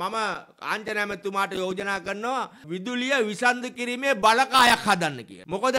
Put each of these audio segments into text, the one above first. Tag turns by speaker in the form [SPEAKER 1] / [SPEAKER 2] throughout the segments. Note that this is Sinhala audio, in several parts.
[SPEAKER 1] මම ආංජනෑමතුමාට යෝජනා කරනවා විදුලිය විසන්ධ කිරීමේ බලකායක් හදන්න කිය. මොකද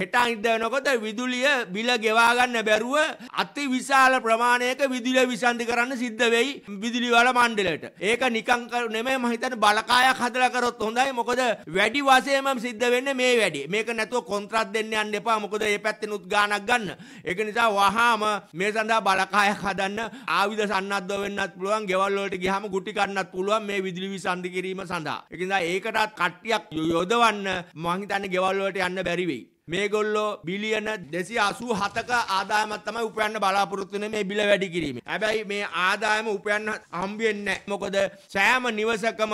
[SPEAKER 1] හෙට අනිදයනකොට විදුලිය බිල ගෙවාගන්න බැරුව අති විශාල ප්‍රමාණයක විදුලිය විසන්ධි කරන්න සිද්ධ වෙයි විදුලිවල මණ්ඩලට. ඒක නිකං නෙමෙයි මම හිතන්නේ බලකායක් හදලා කරොත් හොඳයි. මොකද වැඩි වශයෙන්ම සිද්ධ වෙන්නේ මේ වැඩි. මේක නැතුව කොන්ත්‍රාත් දෙන්න යන්න එපා. මොකද මේ පැත්තෙනුත් ගාණක් ගන්න. ඒක නිසා වහාම මේ සඳහා බලකායක් හදන්න ආයුධ සන්නද්ධ වෙන්නත් පුළුවන්. ගෙවල් වලට ගියාම ගුටි කන්නත් පුළුවන්. පුළුවන් මේ විදුලි විසන්ධි කිරීම සඳහා. ඒ නිසා ඒකටත් කට්ටියක් යොදවන්න මම හිතන්නේ ගෙවල් වලට යන්න බැරි වෙයි. මේගොල්ලෝ බිලියන 287ක ආදායමක් තමයි උපයන්න බලාපොරොත්තු වෙන්නේ මේ බිල වැඩි කිරීමෙන්. හැබැයි මේ ආදායම උපයන්න හම්බෙන්නේ නැහැ. මොකද සෑම නිවසකම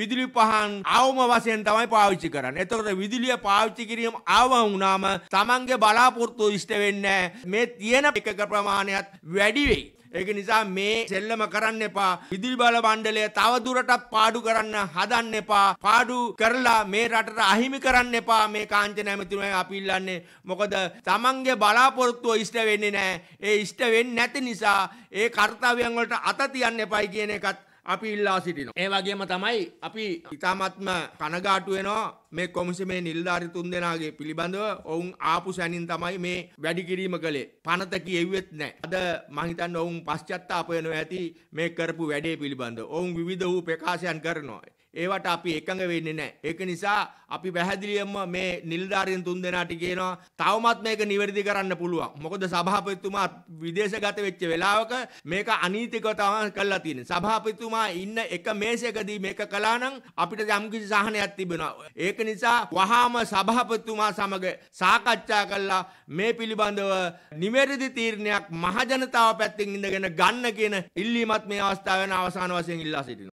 [SPEAKER 1] විදුලි පහන් අවම වශයෙන් තමයි පාවිච්චි කරන්නේ. එතකොට විදුලිය පාවිච්චි කිරීම ආවම වුණාම Tamange බලාපොරොත්තු ඉෂ්ට වෙන්නේ මේ තියෙන එකක ප්‍රමාණයත් වැඩි වෙයි. ඒක නිසා මේ සෙල්ලම කරන්න එපා. විදුලි බල මණ්ඩලය තව දුරටත් පාඩු කරන්න හදන්න එපා. පාඩු කරලා මේ රටට අහිමි කරන්න එපා. මේ කාංචන ඇමතිතුමා අපි ඉල්ලන්නේ. මොකද තමන්ගේ බලාපොරොත්තුව ඉෂ්ට වෙන්නේ නැහැ. ඒ ඉෂ්ට වෙන්නේ නැති නිසා ඒ කාර්යයන් වලට අත තියන්න එපයි කියන එකත් අපි ඉල්ලා සිටිනවා. ඒ වගේම තමයි අපි ඊ타මත්ම කනගාටු වෙනවා මේ කොමිසමේ නිල්ධාරි තුන් දෙනාගේ පිළිබඳව ඔවුන් ආපු සැනින් තමයි මේ වැඩි කිරීම කළේ. පනත කියෙව්වෙත් නැහැ. අද මං හිතන්නේ ඔවුන් පශ්චාත්තාප වෙනවා ඇති මේ කරපු වැඩේ පිළිබඳව. ඔවුන් විවිධ වූ ප්‍රකාශයන් කරනවා. ඒවට අපි එකඟ වෙන්නේ නැහැ. ඒක නිසා අපි පැහැදිලිවම මේ නිලධාරීන් තුන්දෙනාට කියනවා තවමත් මේක නිවැරදි කරන්න පුළුවන්. මොකද සභාපතිතුමා විදේශගත වෙච්ච වෙලාවක මේක අනීතිකව තමයි කළා තියෙන්නේ. සභාපතිතුමා ඉන්න එක මේසයකදී මේක කළා නම් අපිට යම්කිසි සහනයක් තිබෙනවා. ඒක ඒක නිසා වහාම සභාපතිතුමා සමග සාකච්ඡා කළා මේ පිළිබඳව නිවැරදි තීරණයක් මහජනතාව පැත්තෙන් ඉඳගෙන ගන්න කියන ඉල්ලීමත් මේ අවස්ථාව වෙන අවසාන වශයෙන් ඉල්ලා සිටිනවා